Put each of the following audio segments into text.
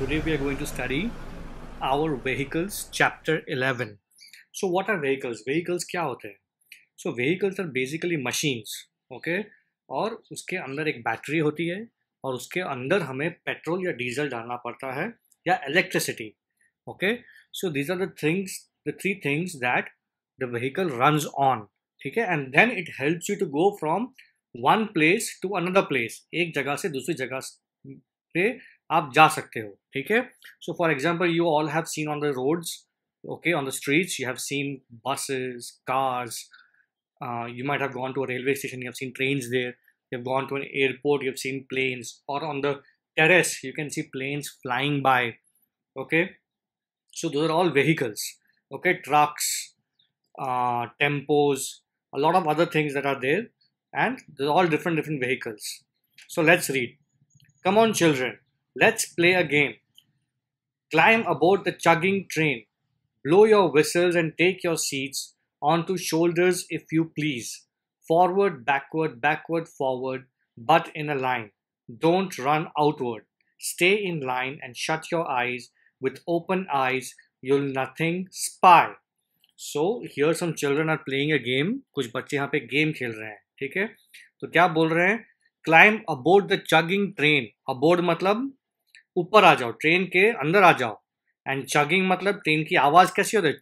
today we are going to study our vehicles chapter 11 so what are vehicles vehicles क्या होते हैं so vehicles are basically machines okay और उसके अंदर एक बैटरी होती है और उसके अंदर हमें पेट्रोल या डीजल डालना पड़ता है या electricity okay so these are the things the three things that the vehicle runs on ठीक है and then it helps you to go from one place to another place एक जगह से दूसरी जगह पे आप जा सकते हो ठीक है so for example you all have seen on the roads okay on the streets you have seen buses cars you might have gone to a railway station you have seen trains there you have gone to an airport you have seen planes or on the terrace you can see planes flying by okay so those are all vehicles okay trucks uh, tempos a lot of other things that are there and they're all different different vehicles so let's read come on children Let's play a game. Climb aboard the chugging train. Blow your whistles and take your seats onto shoulders if you please. Forward, backward, backward, forward, but in a line. Don't run outward. Stay in line and shut your eyes. With open eyes, you'll nothing spy. So here some children are playing a game. कुछ बच्चे यहाँ पे game खेल रहे हैं ठीक है तो क्या बोल रहे हैं Climb aboard the chugging train. Aboard मतलब ऊपर आ जाओ ट्रेन के अंदर आ जाओ एंड चगिंग मतलब ट्रेन की आवाज़ कैसी होती है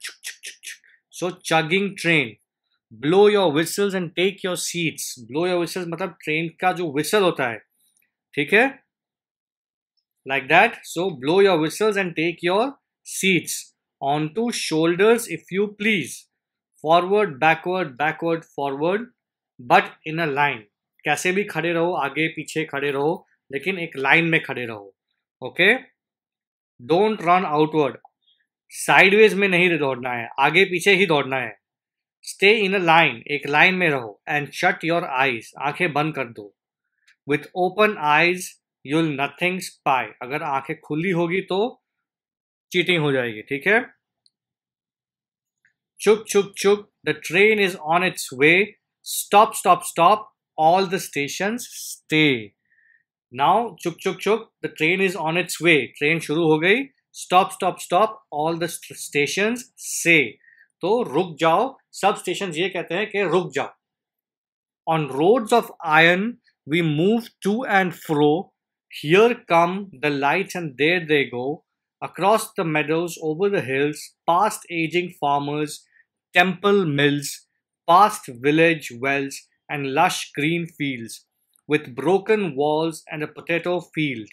so chugging train blow your whistles and take your seats blow your whistles मतलब ट्रेन का जो विसल होता है ठीक है like that so blow your whistles and take your seats on to shoulders if you please forward backward backward forward but in a line कैसे भी खड़े रहो आगे पीछे खड़े रहो लेकिन एक लाइन में खड़े रहो okay don't run outward sideways में नहीं दौड़ना है आगे पीछे ही दौड़ना है स्टे इन अ लाइन एक लाइन में रहो एंड शट योर आईज आंखें बंद कर दो with open eyes you'll nothing spy अगर आंखें खुली होगी तो चीटिंग हो जाएगी ठीक है chug chug chug the train is on its way stop stop stop all the station stay Now, chuk chuk chuk, the train is on its way. Train shuru ho Stop, stop, stop. All the stations say. So, ruk jao. Sub stations ye kehte hain ke ruk jao. On roads of iron, we move to and fro. Here come the lights and there they go. Across the meadows, over the hills, past aging farmers, temple mills, past village wells, and lush green fields. With broken walls and a potato field.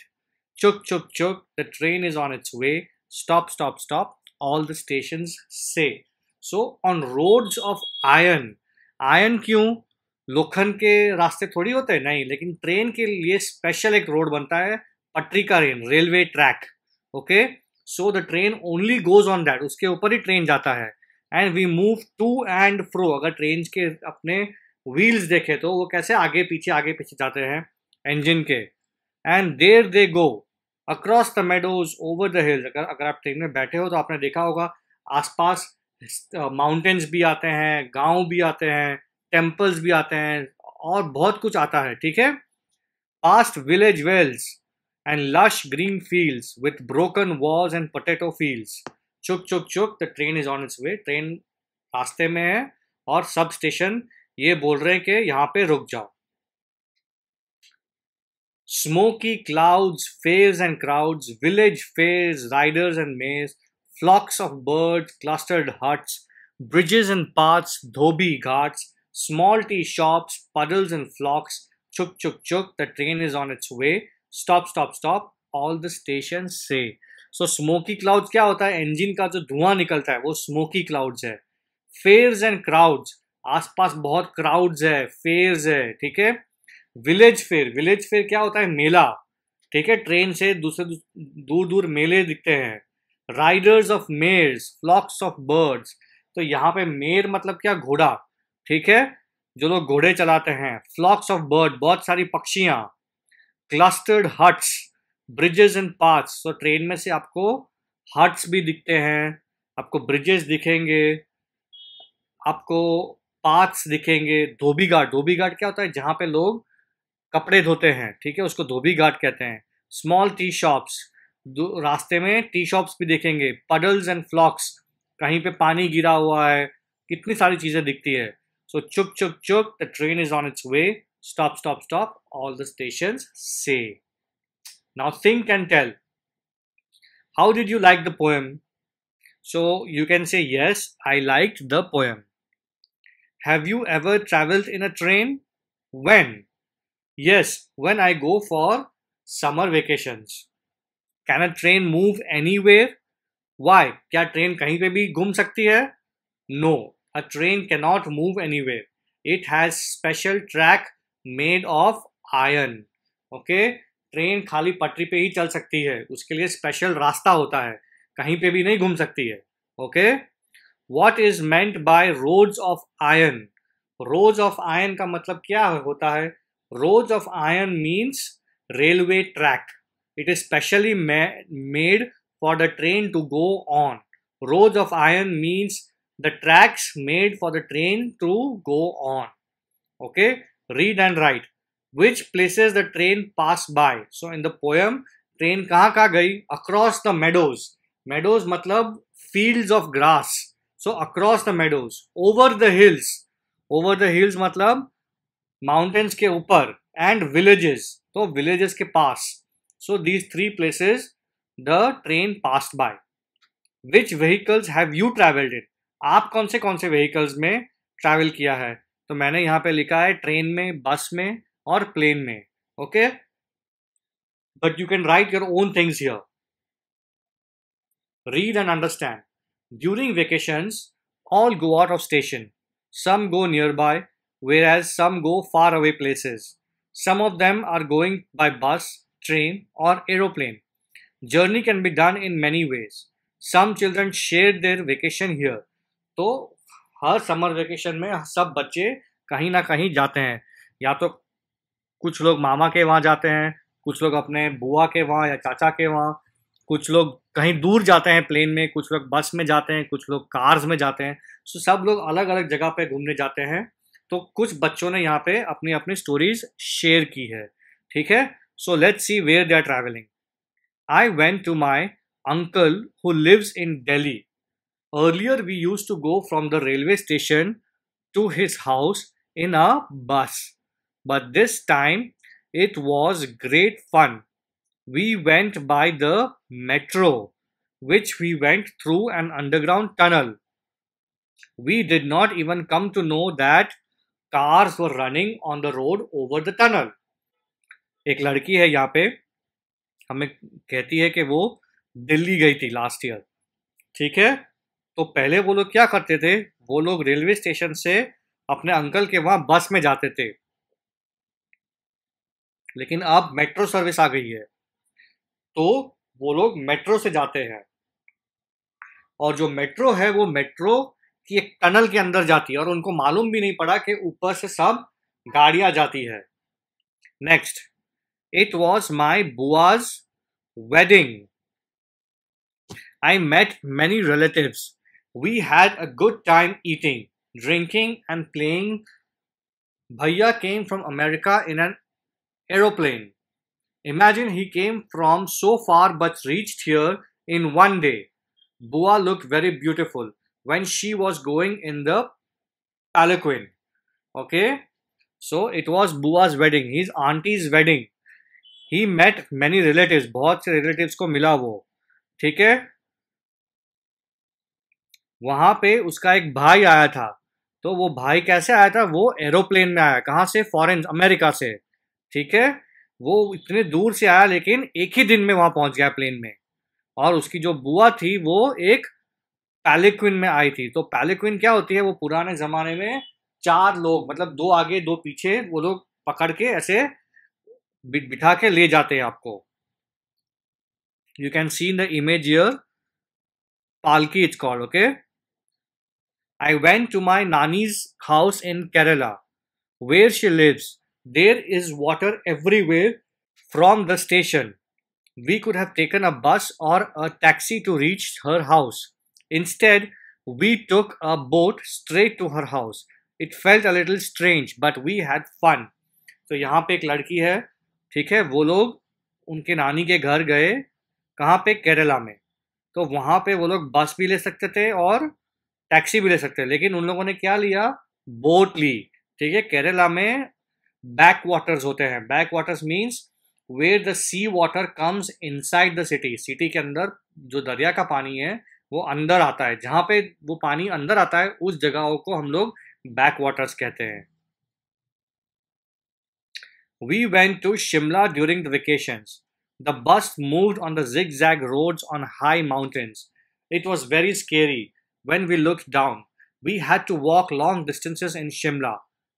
Chuk, chuk, chuk, the train is on its way. Stop, stop, stop, all the stations say. So, on roads of iron. Iron क्यों? लोखन के रास्ते थोड़ी होते हैं नहीं लेकिन train के लिए स्पेशल एक रोड बनता है पटरी का rail railway track okay so the train only goes on that उसके ऊपर ही ट्रेन जाता है and we move to and fro अगर ट्रेन के अपने व्हील्स देखे तो वो कैसे आगे पीछे आगे पीछे जाते हैं इंजन के and there they go across the meadows over the hills अगर अगर आप ट्रेन में बैठे हो तो आपने देखा होगा आसपास माउंटेन्स भी आते हैं गांव भी आते हैं टेम्पल्स भी आते हैं और बहुत कुछ आता है ठीक है past village wells and lush green fields with broken walls and potato fields chug chug chug the train is on its way train रास्ते में है और सब स्टेशन ये बोल रहे हैं कि यहां पे रुक जाओ smoky clouds fairs and crowds village fairs riders and maze flocks of bird clustered huts bridges and path dhobi ghats small tea shop puddles and flocks chug chug chug the train is on its way stop stop stop all the station से so smoky cloud क्या होता है engine का जो धुआं निकलता है वो स्मोकी क्लाउड्स है फेयर्स एंड क्राउड्स आसपास बहुत क्राउड्स है फेयर्स है ठीक है विलेज फेयर विलेज फेयर क्या होता है मेला ठीक है ट्रेन से दूसरे दूर दूर मेले दिखते हैं riders of mayors flocks of birds तो यहाँ पे मेयर मतलब क्या घोड़ा ठीक है जो लोग घोड़े चलाते हैं फ्लॉक्स ऑफ बर्ड बहुत सारी पक्षियां clustered huts bridges and paths तो ट्रेन में से आपको हट्स भी दिखते हैं आपको ब्रिजेस दिखेंगे आपको पाथ्स दिखेंगे धोबी घाट धोबी घाट क्या होता है जहाँ पे लोग कपड़े धोते हैं ठीक है उसको धोबी घाट कहते हैं स्मॉल टी शॉप्स रास्ते में टी शॉप्स भी देखेंगे पडल्स एंड फ्लॉक्स कहीं पे पानी गिरा हुआ है कितनी सारी चीज़ें दिखती है सो so, chug chug chug the train is on its way stop stop stop all the station से now think can tell how did you like the poem so you can say yes I like the poem Have you ever traveled in a train? When? Yes, when I go for summer vacations. Can a train move anywhere? Why? क्या train कहीं पे भी घूम सकती है No, a train cannot move anywhere. It has special track made of iron. Okay, train खाली पटरी पे ही चल सकती है उसके लिए स्पेशल रास्ता होता है कहीं पे भी नहीं घूम सकती है okay okay? What is meant by roads of iron? Roads of iron का मतलब क्या होता है Roads of iron means railway track. It is specially made for the train to go on. Roads of iron means the tracks made for the train to go on. Okay, read and write. Which places the train pass by? So in the poem, train कहाँ कहाँ गई? Across the meadows. Meadows matlab fields of grass. So across the meadows over the hills over the hills मतलब mountains के ऊपर and villages तो villages के पास so these three places the train pass by which vehicles have you travelled in आप कौन से कौन से व्हीकल्स में ट्रैवल किया है तो मैंने यहाँ पे लिखा है ट्रेन में बस में और प्लेन में okay but you can write your own things here read and understand During vacations, all go out of station. Some go nearby, whereas some go far away places. Some of them are going by bus, train, or aeroplane. Journey can be done in many ways. Some children share their vacation here. तो हर summer vacation में सब बच्चे कहीं ना कहीं जाते हैं या तो कुछ लोग मामा के वहाँ जाते हैं कुछ लोग अपने बुआ के वहाँ या चाचा के वहाँ कुछ लोग कहीं दूर जाते हैं प्लेन में कुछ लोग बस में जाते हैं कुछ लोग कार्स में जाते हैं सो सब लोग अलग अलग जगह पे घूमने जाते हैं तो कुछ बच्चों ने यहाँ पे अपनी अपनी स्टोरीज शेयर की है ठीक है so let's see where they are travelling I went to my uncle who lives in Delhi earlier we use to go from the railway station to his house in a bus but this time it was great fun we went by the metro, which we went through an underground tunnel. We did not even come to know that cars were running on the road over the tunnel. एक लड़की है यहाँ पे हमें कहती है कि वो दिल्ली गई थी लास्ट ईयर ठीक है तो पहले वो लोग क्या करते थे वो लोग रेलवे स्टेशन से अपने अंकल के वहां बस में जाते थे लेकिन अब मेट्रो सर्विस आ गई है तो वो लोग मेट्रो से जाते हैं और जो मेट्रो है वो मेट्रो की एक टनल के अंदर जाती है और उनको मालूम भी नहीं पड़ा कि ऊपर से सब गाड़ियां जाती है नेक्स्ट इट वॉज माई बुआज wedding I met many relative we had a good time eating drinking and playing भैया came from America in an aeroplane Imagine he came from so far but reached here in one day. Boa looked very beautiful when she was going in the palanquin. Okay, so it was Boa's wedding, his auntie's wedding. He met many relatives, बहुत से relatives को मिला वो ठीक है वहां पे उसका एक भाई आया था तो वो भाई कैसे आया था वो एरोप्लेन में आया कहाँ से फॉरेन अमेरिका से ठीक है वो इतने दूर से आया लेकिन एक ही दिन में वहां पहुंच गया प्लेन में और उसकी जो बुआ थी वो एक पैलेक्विन में आई थी तो पैलेक्विन क्या होती है वो पुराने ज़माने में चार लोग मतलब दो आगे दो पीछे वो लोग पकड़ के ऐसे बिठा के ले जाते हैं आपको you can see the image here पालकी is it's okay I went to my नानीज house in Kerala where she lives There is water everywhere from the station. We could have taken a bus or a taxi to reach her house. Instead, we took a boat straight to her house. It felt a little strange, but we had fun. so yahan pe ek ladki hai theek hai wo log unke nani ke ghar gaye kahan pe kerala mein तो वहाँ पे वो लोग बस भी ले सकते थे और टैक्सी भी ले सकते थे लेकिन उन लोगों ने क्या लिया बोट ली ठीक है केरला में बैक वाटर्स होते हैं backwaters means where the sea water comes inside the city city के अंदर जो दरिया का पानी है वो अंदर आता है जहां पे वो पानी अंदर आता है उस जगहों को हम लोग बैक वाटर्स कहते हैं we went to Shimla during the vacation the bus moved on the zig zag road on high mountains it was very scary when we look down we had to walk long distances in Shimla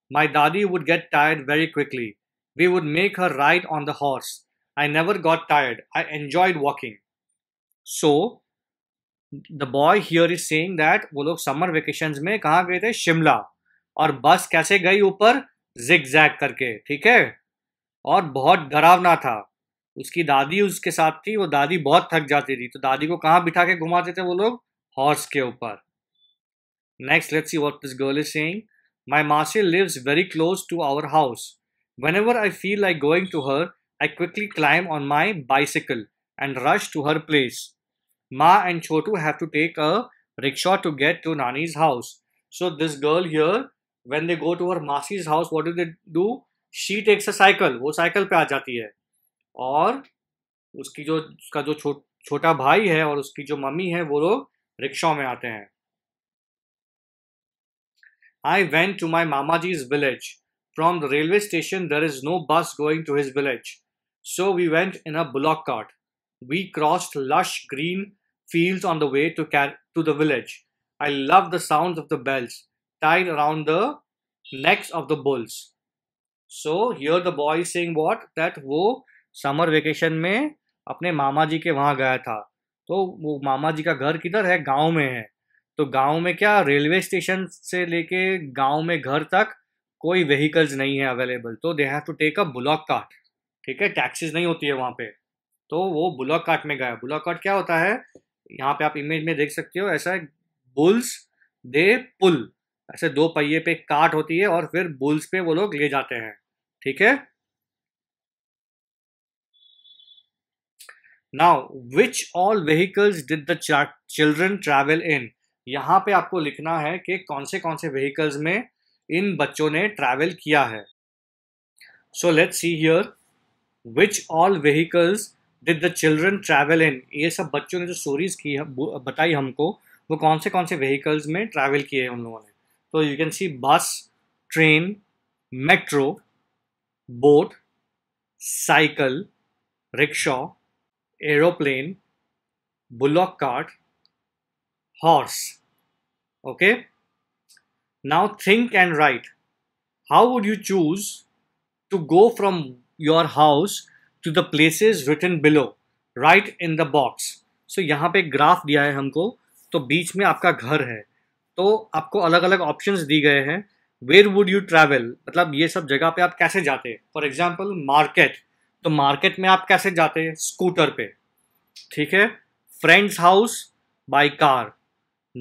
My dadi would get tired very quickly. We would make her ride on the horse. I never got tired. I enjoyed walking. So, the boy here is saying that वो लोग summer vacation में कहाँ गए थे शिमला और बस कैसे गई ऊपर जिग जैग करके ठीक है और बहुत डरावना था उसकी दादी उसके साथ थी वो दादी बहुत थक जाती थी तो दादी को कहाँ बिठा के घुमाते थे वो लोग हॉर्स के ऊपर next let's see what this girl is saying My Marcia lives very close to our house. Whenever I feel like going to her, I quickly climb on my bicycle and rush to her place. Ma and Chotu have to take a rickshaw to get to Nani's house. So this girl here, when they go to her Masi's house, what do they do? She takes a cycle. वो cycle पे आ जाती है और उसकी जो उसका जो jo छोटा भाई है और उसकी जो mummy है वो लोग rickshaw में आते हैं I went to my Mamaji's village. From the railway station, there is no bus going to his village. So we went in a bullock cart. We crossed lush green fields on the way to, car- to the village. I love the sounds of the bells tied around the necks of the bulls. So here the boy is saying what? That वो summer vacation me, अपने मामा ke के वहाँ गया था तो वो मामा जी का घर किधर है गांव में है तो गांव में क्या रेलवे स्टेशन से लेके गांव में घर तक कोई व्हीकल्स नहीं है अवेलेबल तो they have to take a bullock cart ठीक है टैक्सीज नहीं होती है वहां पे तो वो ब्लॉक कार्ट में गया ब्लॉक कार्ट क्या होता है यहाँ पे आप इमेज में देख सकते हो ऐसा है बुल्स दे पुल ऐसे दो पहिए पे कार्ट होती है और फिर बुल्स पे वो लोग ले जाते हैं ठीक है now which all vehicles did the children travel in यहाँ पे आपको लिखना है कि कौन से कौन से व्हीकल्स में इन बच्चों ने ट्रैवल किया है so let see here which all vehicles did the children travel in ये सब बच्चों ने जो स्टोरीज की है बताई हमको वो कौन से कौन से व्हीकल्स में ट्रैवल किए हैं उन लोगों ने तो you can see bus train metro boat cycle rickshaw aeroplane bullock cart horse okay now think and write how would you choose to go from your house to the places written below write in the box so यहाँ पे graph दिया है हमको तो बीच में आपका घर है तो आपको अलग अलग ऑप्शन दी गए हैं वेर वुड यू ट्रेवल मतलब ये सब जगह पे आप कैसे जाते हैं फॉर एग्जाम्पल मार्केट तो मार्केट में आप कैसे जाते हैं स्कूटर पे ठीक है friends house by car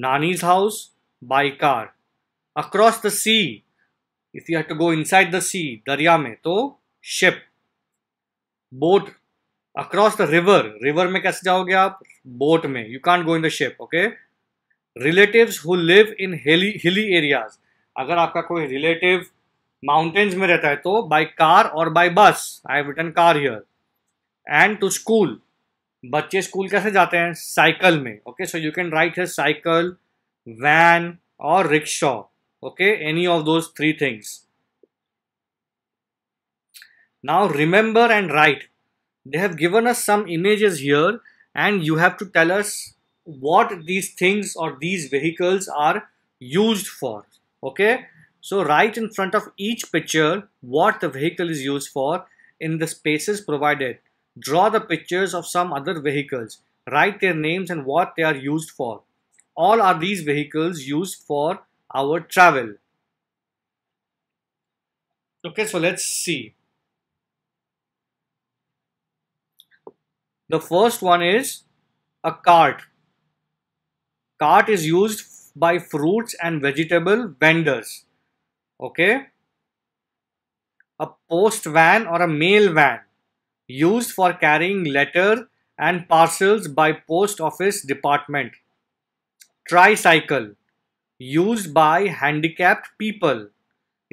Nani's house by car. Across the sea, if you have to go inside the sea, darya mein, to ship. Boat. Across the river, river mein kaise jaoge aap? Boat mein. You can't go in the ship, okay? Relatives who live in hilly, hilly areas. अगर आपका कोई relative mountains में रहता है तो by car और by bus I have written car here and to school बच्चे school कैसे जाते हैं cycle में okay so you can write his cycle van और rickshaw okay any of those three things now remember and write they have given us some images here and you have to tell us what these things or these vehicles are used for okay so write in front of each picture what the vehicle is used for in the spaces provided draw the pictures of some other vehicles, write their names and what they are used for. All are these vehicles used for our travel. Okay, so let's see. The first one is a cart. Cart is used by fruits and vegetable vendors. Okay. A post van or a mail van. used for carrying letter and parcels by post office department. Tricycle used by handicapped people.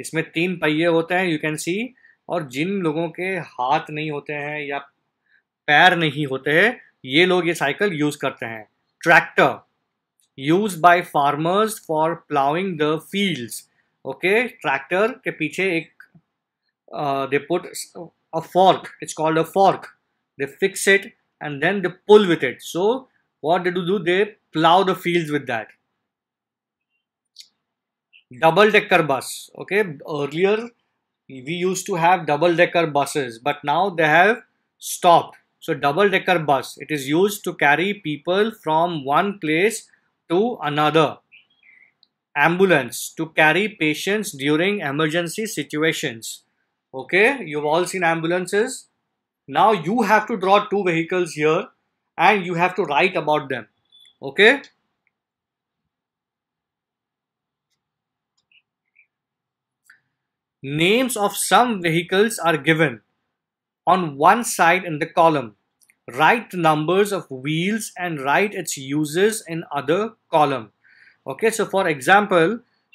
इसमें तीन पहिए होते हैं you can सी और जिन लोगों के हाथ नहीं होते हैं या पैर नहीं होते हैं ये लोग ये साइकिल यूज करते हैं tractor use by farmers for ploughing the fields okay tractor के पीछे एक they put a fork it's called a fork they fix it and then they pull with it so what they do do they plow the fields with that double decker bus okay earlier we used to have double decker buses but now they have stopped so double decker bus it is used to carry people from one place to another ambulance to carry patients during emergency situations okay you've all seen ambulances now you have to draw two vehicles here and you have to write about them okay names of some vehicles are given on one side in the column write numbers of wheels and write its uses in other column okay so for example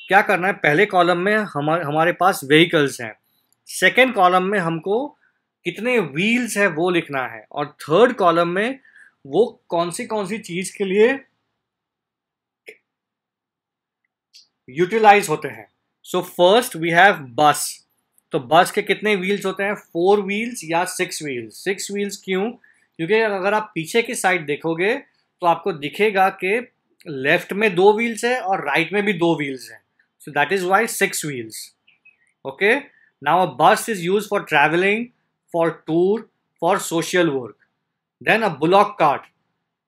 क्या करना है पहले column में हमारे हमारे पास vehicles हैं second column में हमको कितने व्हील्स है वो लिखना है और थर्ड कॉलम में वो कौन सी कौन सी चीज के लिए यूटिलाइज होते हैं सो फर्स्ट वी हैव बस तो बस के कितने व्हील्स होते हैं फोर व्हील्स या सिक्स व्हील्स सिक्स व्हील्स क्यों क्योंकि अगर आप पीछे की साइड देखोगे तो आपको दिखेगा कि लेफ्ट में दो व्हील्स है और राइट right में भी दो व्हील्स हैं so that is why six wheels okay Now a bus is used for traveling, for tour, for social work. Then a bullock cart,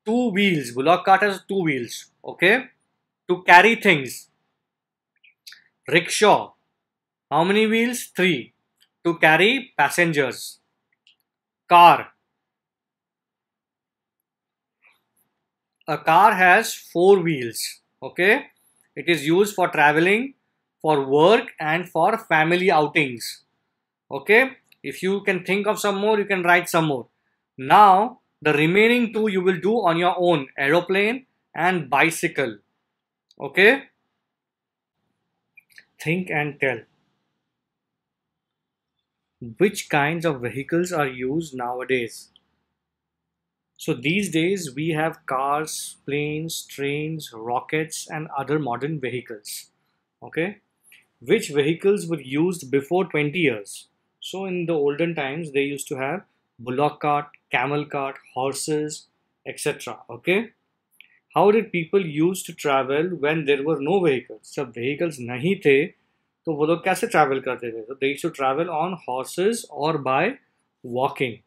two wheels. Bullock cart has two wheels, okay? To carry things. Rickshaw, how many wheels? Three. To carry passengers. Car. A car has four wheels, okay? It is used for traveling, for work and for family outings. Okay, if you can think of some more, you can write some more. Now, the remaining two you will do on your own aeroplane and bicycle. Okay, think and tell. Which kinds of vehicles are used nowadays? So these days we have cars, planes, trains, rockets and other modern vehicles. Okay which vehicles were used before 20 years. So in the olden times, they used to have bullock cart, camel cart, horses, etc. Okay. How did people used to travel when there were no vehicles? So, vehicles नहीं थे तो वो लोग कैसे travel करते थे? So they used to travel on horses or by walking.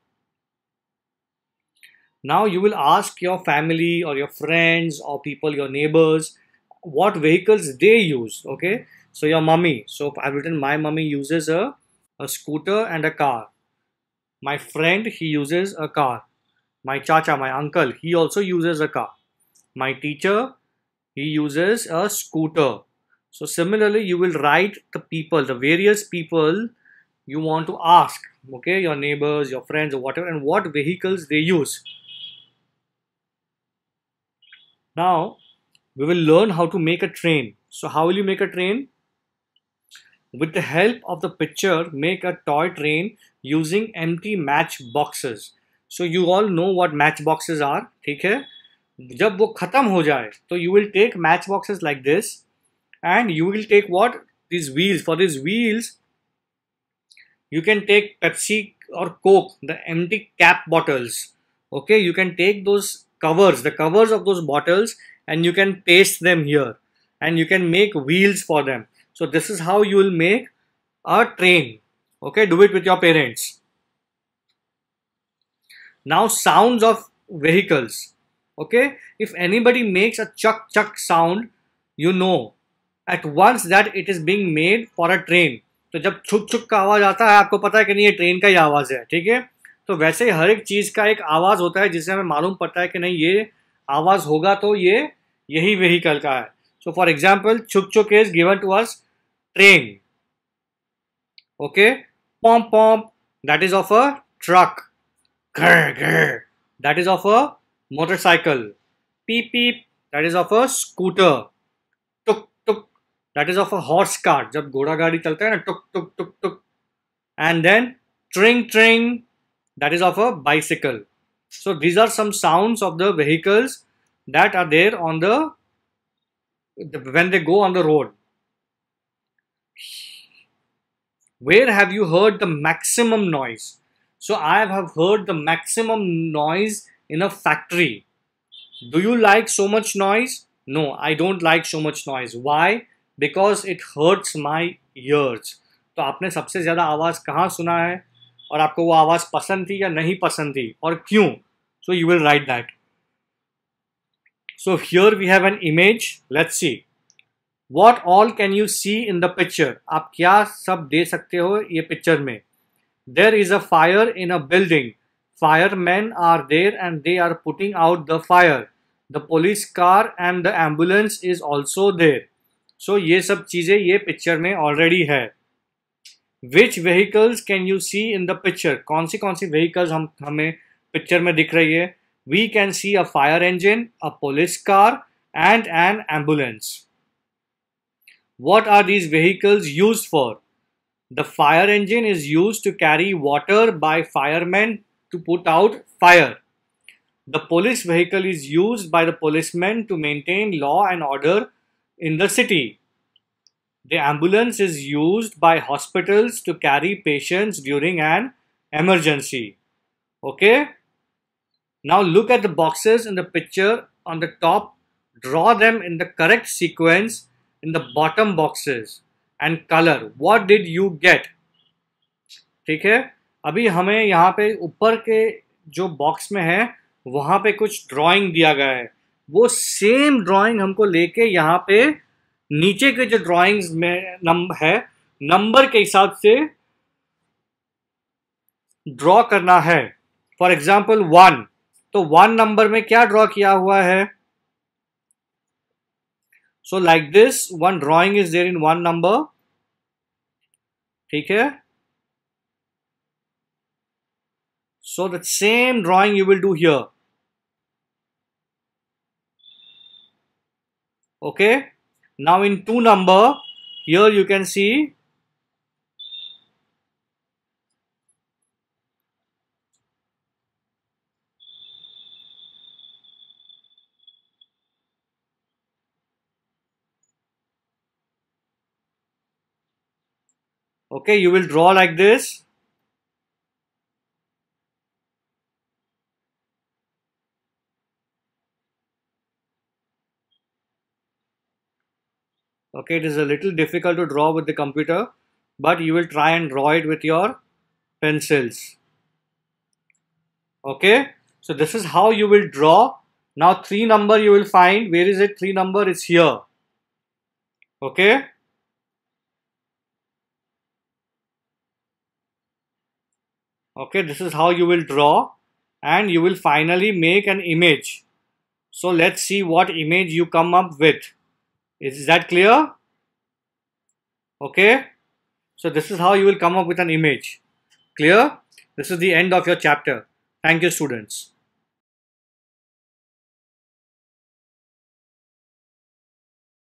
Now you will ask your family or your friends or people, your neighbors, what vehicles they use. Okay. So your mummy. So I've written my mummy uses a, a scooter and a car. My friend, he uses a car. My chacha, my uncle, he also uses a car. My teacher, he uses a scooter. So similarly, you will write the people, the various people you want to ask, okay, your neighbors, your friends or whatever, and what vehicles they use. Now, we will learn how to make a train. So how will you make a train? with the help of the picture make a toy train using empty match boxes so you all know what match boxes are ठीक है जब वो ख़त्म हो जाए तो you will take match boxes like this and you will take what these wheels for these wheels you can take Pepsi or Coke the empty cap bottles okay you can take those covers the covers of those bottles and you can paste them here and you can make wheels for them So this is how you will make a train. Okay, do it with your parents. Now sounds of vehicles. Okay, if anybody makes a chuck chuck sound, you know at once that it is being made for a train. तो जब छुक छुक का आवाज आता है आपको पता है कि नहीं ये ट्रेन का ही आवाज है ठीक है तो वैसे ही हर एक चीज का एक आवाज होता है जिससे हमें मालूम पड़ता है कि नहीं ये आवाज होगा तो ये यही व्हीकल का है सो फॉर एग्जाम्पल छुक छुक is given to us train. Okay, pom pom that is of a truck. Grr, grr, that is of a motorcycle. Peep peep that is of a scooter. Tuk tuk that is of a horse cart. जब घोड़ा गाड़ी चलता है ना tuk tuk tuk tuk. And then tring tring that is of a bicycle. So these are some sounds of the vehicles that are there on the when they go on the road Where have you heard the maximum noise? So I have heard the maximum noise in a factory. Do you like so much noise? No, I don't like so much noise. Why? Because it hurts my ears. तो आपने सबसे ज़्यादा आवाज़ कहाँ सुना है और आपको वो आवाज़ पसंद थी या नहीं पसंद थी और क्यों so you will write that so here we have an image let's see what all can you see in the picture आप क्या सब दे सकते हो ये पिक्चर में there is a fire in a building fireman are there and they are putting out the fire the police car and the ambulance is also there so ये सब चीज़ें ये पिक्चर में ऑलरेडी है विच vehicles can you see in the picture कौन सी कौन सी vehicles हम हमें पिक्चर में दिख रही है we can see a fire engine a police car and an ambulance What are these vehicles used for? The fire engine is used to carry water by firemen to put out fire. The police vehicle is used by the policemen to maintain law and order in the city. The ambulance is used by hospitals to carry patients during an emergency. Okay? Now look at the boxes in the picture on the top, draw them in the correct sequence in the bottom boxes and color what did you get ठीक है अभी हमें यहाँ पे ऊपर के जो box में है वहां पे कुछ ड्राइंग दिया गया है वो सेम ड्राइंग हमको लेके यहाँ पे नीचे के जो ड्राइंग्स में नंबर है नंबर के हिसाब से ड्रॉ करना है फॉर एग्जाम्पल वन तो वन नंबर में क्या ड्रॉ किया हुआ है So like this, one drawing is there in one number. care. So the same drawing you will do here. Okay. Now in two number, here you can see okay you will draw like this okay it is a little difficult to draw with the computer but you will try and draw it with your pencils okay so this is how you will draw now three number you will find where is it three number it's here okay okay this is how you will draw and you will finally make an image so let's see what image you come up with is that clear okay so this is how you will come up with an image clear this is the end of your chapter thank you students